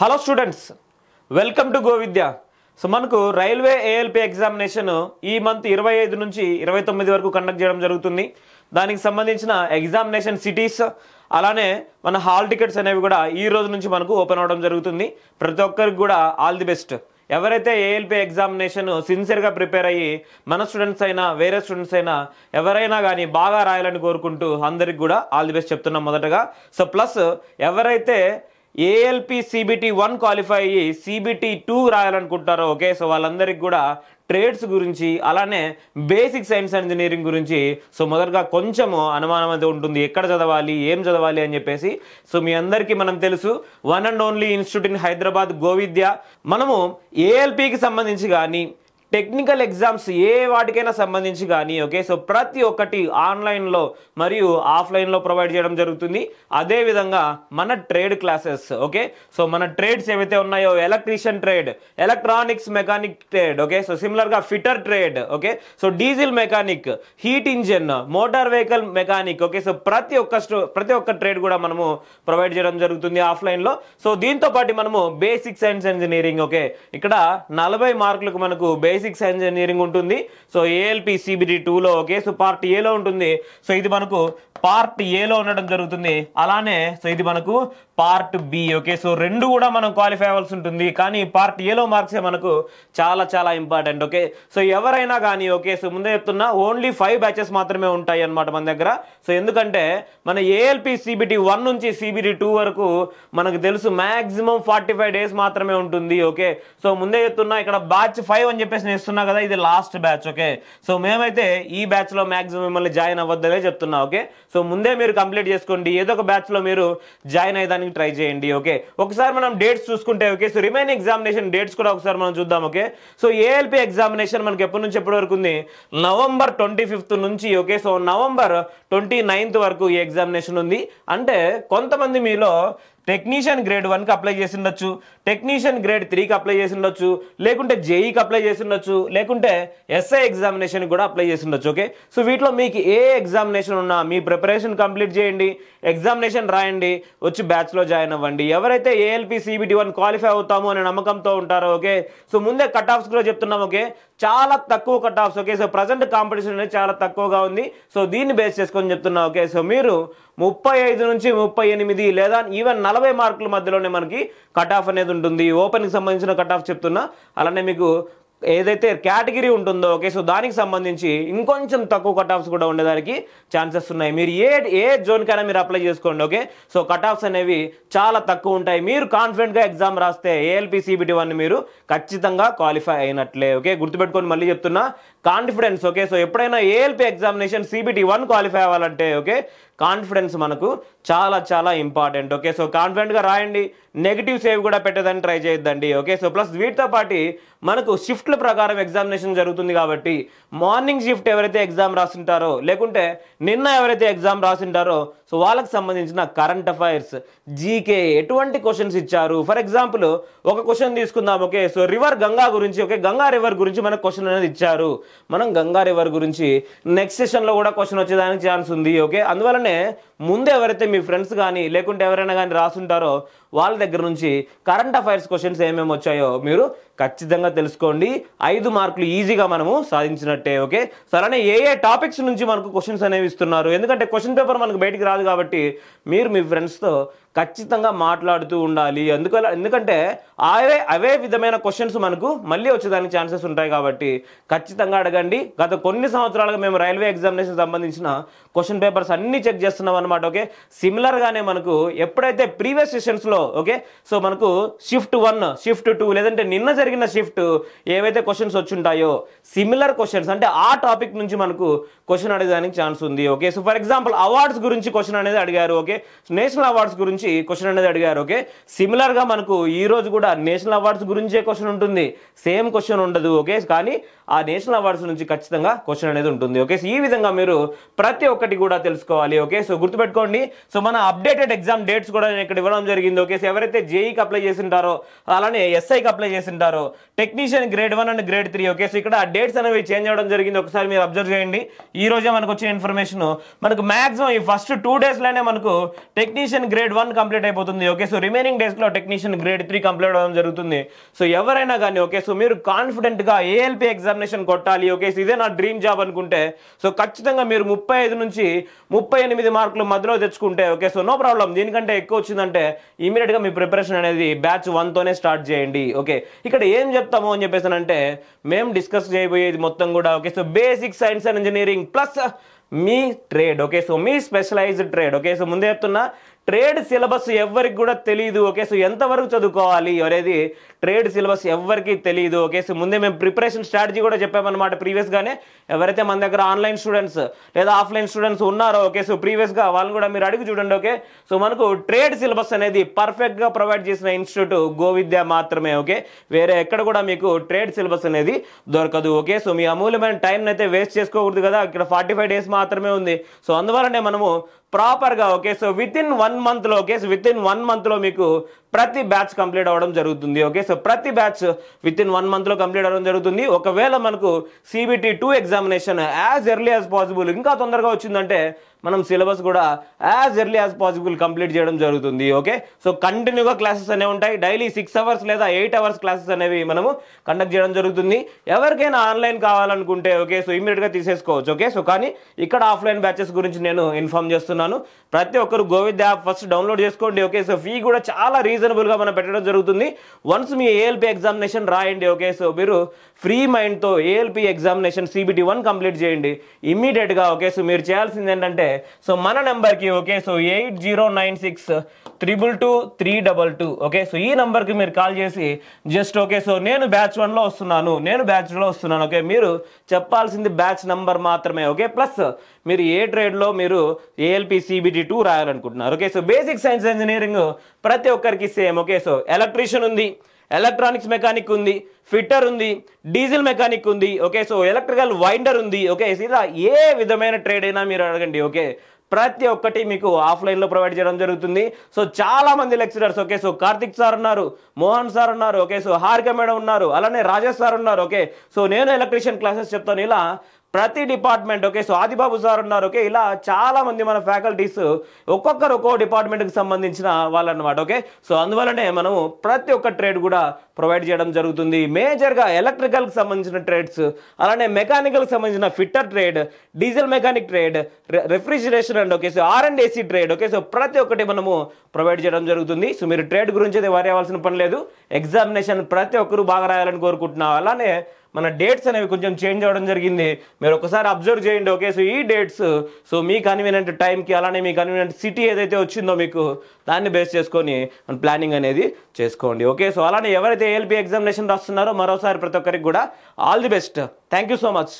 hello students welcome to go Vidya so మనకు railway ALP examination ఈ month ఇరవై ఐదు నుంచి ఇరవై తొమ్మిది వరకు కండక్ట్ చేయడం జరుగుతుంది దానికి సంబంధించిన ఎగ్జామినేషన్ సిటీస్ అలానే మన హాల్ టికెట్స్ అనేవి కూడా ఈ రోజు నుంచి మనకు ఓపెన్ అవడం జరుగుతుంది ప్రతి ఒక్కరికి కూడా ఆల్ ది బెస్ట్ ఎవరైతే ఏఎల్పి ఎగ్జామినేషన్ సిన్సియర్గా ప్రిపేర్ అయ్యి మన స్టూడెంట్స్ అయినా వేరే స్టూడెంట్స్ అయినా ఎవరైనా కానీ బాగా రాయాలని కోరుకుంటూ అందరికి కూడా ఆల్ ది బెస్ట్ చెప్తున్నాం మొదటగా సో ప్లస్ ఎవరైతే ఏఎల్పి సిబిటీ వన్ క్వాలిఫై అయ్యి సిబిటీ టూ రాయాలనుకుంటారో ఓకే సో వాళ్ళందరికీ కూడా ట్రేడ్స్ గురించి అలానే బేసిక్ సైన్స్ అండ్ ఇంజనీరింగ్ గురించి సో మొదటగా కొంచెము అనుమానం అయితే ఉంటుంది ఎక్కడ చదవాలి ఏం చదవాలి అని చెప్పేసి సో మీ అందరికీ మనం తెలుసు one and only institute in Hyderabad Govidya మనము ఏఎల్పికి సంబంధించి కానీ టెక్నికల్ ఎగ్జామ్స్ ఏ వాటికైనా సంబంధించి కానీ ఓకే సో ప్రతి ఒక్కటి ఆన్లైన్లో మరియు ఆఫ్లైన్లో ప్రొవైడ్ చేయడం జరుగుతుంది అదేవిధంగా మన ట్రేడ్ క్లాసెస్ ఓకే సో మన ట్రేడ్స్ ఏవైతే ఉన్నాయో electrician trade electronics mechanic trade okay so సిమిలర్గా fitter trade okay so diesel mechanic heat engine motor vehicle mechanic okay so ప్రతి ఒక్క ప్రతి ఒక్క ట్రేడ్ కూడా మనము ప్రొవైడ్ చేయడం జరుగుతుంది ఆఫ్లైన్లో సో దీంతో పాటు మనము బేసిక్ సైన్స్ ఇంజనీరింగ్ ఓకే ఇక్కడ నలభై మార్కులకు మనకు బేసిక్ బేసిక్ సైన్స్ ఇంజనీరింగ్ ఉంటుంది సో ఏఎల్పి సిబిడి టూలో ఓకే సో పార్ట్ ఏలో ఉంటుంది సో ఇది మనకు పార్ట్ ఏలో ఉండడం జరుగుతుంది అలానే సో ఇది మనకు పార్ట్ బి ఓకే సో రెండు కూడా మనం క్వాలిఫై అవ్వాల్సి ఉంటుంది కానీ పార్ట్ ఏలో మార్క్సే మనకు చాలా చాలా ఇంపార్టెంట్ ఓకే సో ఎవరైనా కానీ ఓకే సో ముందే చెప్తున్నా ఓన్లీ ఫైవ్ బ్యాచెస్ మాత్రమే ఉంటాయి అనమాట మన దగ్గర సో ఎందుకంటే మన ఏఎల్పి సిబిటి వన్ నుంచి సిబిటి టూ వరకు మనకు తెలుసు మ్యాక్సిమం ఫార్టీ ఫైవ్ డేస్ మాత్రమే ఉంటుంది ఓకే సో ముందే చెప్తున్నా ఇక్కడ బ్యాచ్ ఫైవ్ అని చెప్పేసి నోటిఫికేషన్ ఇస్తున్నా కదా ఇది లాస్ట్ బ్యాచ్ ఓకే సో మేమైతే ఈ బ్యాచ్లో మ్యాక్సిమం మిమ్మల్ని జాయిన్ అవ్వద్దనే చెప్తున్నా ఓకే సో ముందే మీరు కంప్లీట్ చేసుకోండి ఏదో ఒక బ్యాచ్లో మీరు జాయిన్ అయ్యేదానికి ట్రై చేయండి ఓకే ఒకసారి మనం డేట్స్ చూసుకుంటే okay so remaining examination dates కూడా ఒకసారి మనం చూద్దాం ఓకే సో ఏఎల్పి ఎగ్జామినేషన్ మనకి ఎప్పటి నుంచి ఎప్పటి వరకు ఉంది నవంబర్ ట్వంటీ ఫిఫ్త్ నుంచి okay so November twenty ninth వరకు ఈ ఎగ్జామినేషన్ ఉంది అంటే కొంతమంది మీలో టెక్నీషియన్ గ్రేడ్ వన్కి అప్లై చేసి ఉండొచ్చు టెక్నీషియన్ గ్రేడ్ త్రీకి అప్లై చేసి ఉండొచ్చు లేకుంటే జేఈకి అప్లై చేసి ఉండొచ్చు లేకుంటే ఎస్ఐ ఎగ్జామినేషన్ కూడా అప్లై చేసి ఉండొచ్చు ఓకే సో వీటిలో మీకు ఏ ఎగ్జామినేషన్ ఉన్నా మీ ప్రిపరేషన్ కంప్లీట్ చేయండి ఎగ్జామినేషన్ రాయండి వచ్చి బ్యాచ్లో జాయిన్ అవ్వండి ఎవరైతే ఏఎల్పి సిబిటి వన్ క్వాలిఫై అవుతామో అనే నమ్మకంతో ఉంటారో ఓకే సో ముందే కట్ ఆఫ్స్ కూడా చెప్తున్నాం ఓకే చాలా తక్కువ cut offs okay so present competition అనేది చాలా తక్కువగా ఉంది సో దీన్ని బేస్ చేసుకొని చెప్తున్నా ఓకే సో మీరు ముప్పై ఐదు నుంచి ముప్పై ఎనిమిది లేదా ఈవెన్ నలభై మార్కుల మధ్యలోనే మనకి కట్ ఆఫ్ అనేది ఉంటుంది ఓపెన్కి సంబంధించిన కట్ ఆఫ్ చెప్తున్నా అలానే మీకు ఏదైతే కేటగిరీ ఉంటుందో ఓకే సో దానికి సంబంధించి ఇంకొంచెం తక్కువ కట్ ఆఫ్స్ కూడా ఉండేదానికి ఛాన్సెస్ ఉన్నాయి మీరు ఏ ఏ జోన్కైనా మీరు అప్లై చేసుకోండి ఓకే సో కట్ ఆఫ్స్ అనేవి చాలా తక్కువ ఉంటాయి మీరు కాన్ఫిడెంట్గా ఎగ్జామ్ రాస్తే ఏఎల్పి సిబిటి వన్ మీరు ఖచ్చితంగా క్వాలిఫై అయినట్లే ఓకే గుర్తుపెట్టుకొని మళ్ళీ చెప్తున్నా కాన్ఫిడెన్స్ ఓకే సో ఎప్పుడైనా ALP examination CBT one qualify అవ్వాలంటే ఓకే కాన్ఫిడెన్స్ మనకు చాలా చాలా ఇంపార్టెంట్ ఓకే సో కాన్ఫిడెంట్గా రాయండి నెగిటివ్ సేవ్ కూడా పెట్టేదని ట్రై చేయొద్దండి ఓకే సో ప్లస్ వీటితో పాటు మనకు షిఫ్ట్ల ప్రకారం ఎగ్జామినేషన్ జరుగుతుంది కాబట్టి మార్నింగ్ షిఫ్ట్ ఎవరైతే ఎగ్జామ్ రాసింటారో లేకుంటే నిన్న ఎవరైతే ఎగ్జామ్ రాసింటారో సో వాళ్ళకి సంబంధించిన కరెంట్ అఫైర్స్ జీకే ఎటువంటి క్వశ్చన్స్ ఇచ్చారు ఫర్ ఎగ్జాంపుల్ ఒక క్వశ్చన్ తీసుకుందాం ఓకే సో రివర్ గంగా గురించి ఓకే గంగా రివర్ గురించి మనకు క్వశ్చన్ అనేది ఇచ్చారు మనం గంగా రివర్ గురించి నెక్స్ట్ సెషన్లో కూడా క్వశ్చన్ వచ్చేదానికి ఛాన్స్ ఉంది ఓకే అందువలనే ముందు ఎవరైతే మీ ఫ్రెండ్స్ కానీ లేకుంటే ఎవరైనా కానీ రాసుంటారో వాళ్ళ దగ్గర నుంచి కరెంట్ అఫైర్స్ క్వశ్చన్స్ ఏమేమి వచ్చాయో మీరు ఖచ్చితంగా తెలుసుకోండి ఐదు మార్కులు ఈజీగా మనము సాధించినట్టే ఓకే సరే ఏ ఏ టాపిక్స్ నుంచి మనకు క్వశ్చన్స్ అనేవి ఇస్తున్నారు ఎందుకంటే క్వశ్చన్ పేపర్ మనకు బయటికి రాదు కాబట్టి మీరు మీ ఫ్రెండ్స్తో ఖచ్చితంగా మాట్లాడుతూ ఉండాలి అందుకలా ఎందుకంటే అవే అవే విధమైన క్వశ్చన్స్ మనకు మళ్ళీ వచ్చేదానికి ఛాన్సెస్ ఉంటాయి కాబట్టి ఖచ్చితంగా అడగండి గత కొన్ని సంవత్సరాలుగా మేము రైల్వే ఎగ్జామినేషన్ సంబంధించిన క్వశ్చన్ పేపర్స్ అన్ని చెక్ చేస్తున్నాం అనమాట ఓకే సిమిలర్గానే మనకు ఎప్పుడైతే ప్రీవియస్ సెషన్స్లో ఓకే సో మనకు షిఫ్ట్ వన్ షిఫ్ట్ టూ లేదంటే నిన్న జరిగిన షిఫ్ట్ ఏవైతే క్వశ్చన్స్ వచ్చింటాయో సిమిలర్ క్వశ్చన్స్ అంటే ఆ టాపిక్ నుంచి మనకు క్వశ్చన్ అడగడానికి ఛాన్స్ ఉంది okay so for example awards గురించి క్వశ్చన్ అనేది అడిగారు ఓకే నేషనల్ అవార్డ్స్ గురించి గురించి క్వశ్చన్ అనేది అడిగారు ఓకే సిమిలర్గా మనకు ఈ రోజు కూడా నేషనల్ అవార్డ్స్ గురించే క్వశ్చన్ ఉంటుంది సేమ్ క్వశ్చన్ ఉండదు ఓకే కానీ ఆ నేషనల్ అవార్డ్స్ నుంచి ఖచ్చితంగా క్వశ్చన్ అనేది ఉంటుంది ఓకే ఈ విధంగా మీరు ప్రతి ఒక్కటి కూడా తెలుసుకోవాలి ఓకే సో గుర్తుపెట్టుకోండి సో మన అప్డేటెడ్ ఎగ్జామ్ డేట్స్ కూడా నేను ఇక్కడ ఇవ్వడం జరిగింది ఓకే ఎవరైతే జేఈకి e అప్లై చేసింటారో అలానే ఎస్ఐకి అప్లై చేసింటారో technician grade one and grade three okay so ఇక్కడ డేట్స్ అనేవి చేంజ్ అవ్వడం జరిగింది ఒకసారి మీరు అబ్జర్వ్ చేయండి ఈ రోజే మనకు వచ్చిన ఇన్ఫర్మేషన్ మనకు మాక్సిమం ఈ ఫస్ట్ టూ డేస్లోనే మనకు technician grade one one complete అయిపోతుంది ఓకే సో రిమైనింగ్ డేస్లో టెక్నీషియన్ గ్రేడ్ త్రీ కంప్లీట్ అవ్వడం జరుగుతుంది సో ఎవరైనా కానీ ఓకే సో మీరు కాన్ఫిడెంట్గా ఏఎల్పి ఎగ్జామినేషన్ కొట్టాలి ఓకే సో ఇదే నా డ్రీమ్ జాబ్ అనుకుంటే సో ఖచ్చితంగా మీరు ముప్పై ఐదు నుంచి ముప్పై ఎనిమిది మార్కులు మధ్యలో తెచ్చుకుంటే ఓకే సో నో ప్రాబ్లం దీనికంటే ఎక్కువ వచ్చిందంటే ఇమీడియట్గా మీ ప్రిపరేషన్ అనేది బ్యాచ్ వన్తోనే స్టార్ట్ చేయండి ఓకే ఇక్కడ ఏం చెప్తాము అని చెప్పేసి అంటే మేము డిస్కస్ చేయబోయేది మొత్తం కూడా okay so basic science and engineering plus మీ ట్రేడ్ ఓకే సో మీ స్పెషలైజ్డ్ ట్రేడ్ ఓకే సో ముందే చెప్తున్నా ట్రేడ్ సిలబస్ ఎవరికి కూడా తెలియదు ఓకే సో ఎంతవరకు చదువుకోవాలి అనేది ట్రేడ్ సిలబస్ ఎవరికి తెలియదు ఓకే సో ముందే మేము ప్రిపరేషన్ స్ట్రాటజీ కూడా చెప్పామన్నమాట ప్రీవియస్గానే ఎవరైతే మన దగ్గర ఆన్లైన్ స్టూడెంట్స్ లేదా ఆఫ్లైన్ స్టూడెంట్స్ ఉన్నారో ఓకే సో ప్రీవియస్గా వాళ్ళు కూడా మీరు అడిగి చూడండి ఓకే సో మనకు ట్రేడ్ సిలబస్ అనేది పర్ఫెక్ట్గా ప్రొవైడ్ చేసిన ఇన్స్టిట్యూట్ గోవిద్య మాత్రమే ఓకే వేరే ఎక్కడ కూడా మీకు ట్రేడ్ సిలబస్ అనేది దొరకదు ఓకే సో మీ అమూల్యమైన టైం అయితే వేస్ట్ చేసుకోకూడదు కదా ఇక్కడ ఫార్టీ ఫైవ్ డేస్ మాత్రమే ఉంది సో అందువలనే మనము ప్రాపర్గా okay so within one మంత్లో okay so within one మంత్లో మీకు ప్రతి బ్యాచ్ కంప్లీట్ అవ్వడం జరుగుతుంది ఓకే సో ప్రతి బ్యాచ్ విత్ ఇన్ వన్ మంత్లో కంప్లీట్ అవ్వడం జరుగుతుంది ఒకవేళ మనకు CBT two examination as early as possible ఇంకా తొందరగా వచ్చిందంటే మనం సిలబస్ కూడా as early as possible complete చేయడం జరుగుతుంది ఓకే సో కంటిన్యూగా క్లాసెస్ అనేవి ఉంటాయి డైలీ సిక్స్ అవర్స్ లేదా ఎయిట్ అవర్స్ క్లాసెస్ అనేవి మనము కండక్ట్ చేయడం జరుగుతుంది ఎవరికైనా ఆన్లైన్ కావాలనుకుంటే ఓకే సో ఇమీడియట్గా తీసేసుకోవచ్చు ఓకే సో కానీ ఇక్కడ ఆఫ్లైన్ బ్యాచెస్ గురించి నేను ఇన్ఫామ్ చేస్తున్నాను ప్రతి ఒక్కరు గోవింద్ యాప్ ఫస్ట్ డౌన్లోడ్ చేసుకోండి ఓకే సో ఫీ కూడా చాలా రీజనబుల్గా మనం పెట్టడం జరుగుతుంది వన్స్ మీ ఏఎల్పి ఎగ్జామినేషన్ రాయండి ఓకే సో మీరు ఫ్రీ మైండ్తో ALP examination CBT one complete చేయండి ఇమీడియట్గా ఓకే సో మీరు చేయాల్సింది ఏంటంటే సో మన నెంబర్కి okay so eight zero nine six triple two three double two okay so ఈ నెంబర్కి మీరు కాల్ చేసి జస్ట్ ఓకే సో నేను బ్యాచ్ వన్లో వస్తున్నాను నేను బ్యాచ్లో వస్తున్నాను ఓకే మీరు చెప్పాల్సింది బ్యాచ్ నెంబర్ మాత్రమే ఓకే ప్లస్ మీరు ఏ ట్రేడ్లో మీరు ఏఎల్పి సిబిటి టూ రాయాలనుకుంటున్నారు okay so basic science engineering ప్రతి ఒక్కరికి సేమ్ ఓకే సో ఎలక్ట్రీషియన్ ఉంది ఎలక్ట్రానిక్స్ మెకానిక్ ఉంది ఫిట్టర్ ఉంది డీజిల్ మెకానిక్ ఉంది ఓకే సో ఎలక్ట్రికల్ వైండర్ ఉంది ఓకే ఇలా ఏ విధమైన ట్రేడ్ అయినా మీరు అడగండి ఓకే ప్రతి ఒక్కటి మీకు ఆఫ్లైన్లో ప్రొవైడ్ చేయడం జరుగుతుంది సో చాలా మంది lecturers okay so Karthik sir ఉన్నారు మోహన్ సార్ ఉన్నారు ఓకే సో హారిక మేడం ఉన్నారు అలానే రాజేష్ సార్ ఉన్నారు ఓకే సో నేను ఎలక్ట్రీషియన్ క్లాసెస్ చెప్తాను ఇలా ప్రతి department okay so Adibabu sir ఉన్నారు ఓకే ఇలా చాలా మంది మన ఫ్యాకల్టీస్ ఒక్కొక్కరు ఒక్కో డిపార్ట్మెంట్కి సంబంధించిన వాళ్ళు అనమాట ఓకే సో అందువల్లనే మనము ప్రతి ఒక్క ట్రేడ్ కూడా ప్రొవైడ్ చేయడం జరుగుతుంది మేజర్గా ఎలక్ట్రికల్కి సంబంధించిన ట్రేడ్స్ అలానే మెకానికల్కి సంబంధించిన fitter trade diesel mechanic trade refrigeration and okay so R and AC trade okay so ప్రతి ఒక్కటి మనము ప్రొవైడ్ చేయడం జరుగుతుంది సో మీరు ట్రేడ్ గురించి అయితే వారేవాల్సిన పని లేదు ఎగ్జామినేషన్ ప్రతి ఒక్కరూ బాగా రాయాలని కోరుకుంటున్నాం అలానే మన డేట్స్ అనేవి కొంచెం చేంజ్ అవ్వడం జరిగింది మీరు ఒకసారి అబ్జర్వ్ చేయండి ఓకే సో ఈ డేట్స్ సో మీ కన్వీనియంట్ టైంకి అలానే మీ కన్వీనియంట్ సిటీ ఏదైతే వచ్చిందో మీకు దాన్ని బేస్ చేసుకొని మన ప్లానింగ్ అనేది చేసుకోండి ఓకే సో అలానే ఎవరైతే ఏఎల్పి ఎగ్జామినేషన్ రాస్తున్నారో మరోసారి ప్రతి ఒక్కరికి కూడా all the best thank you so much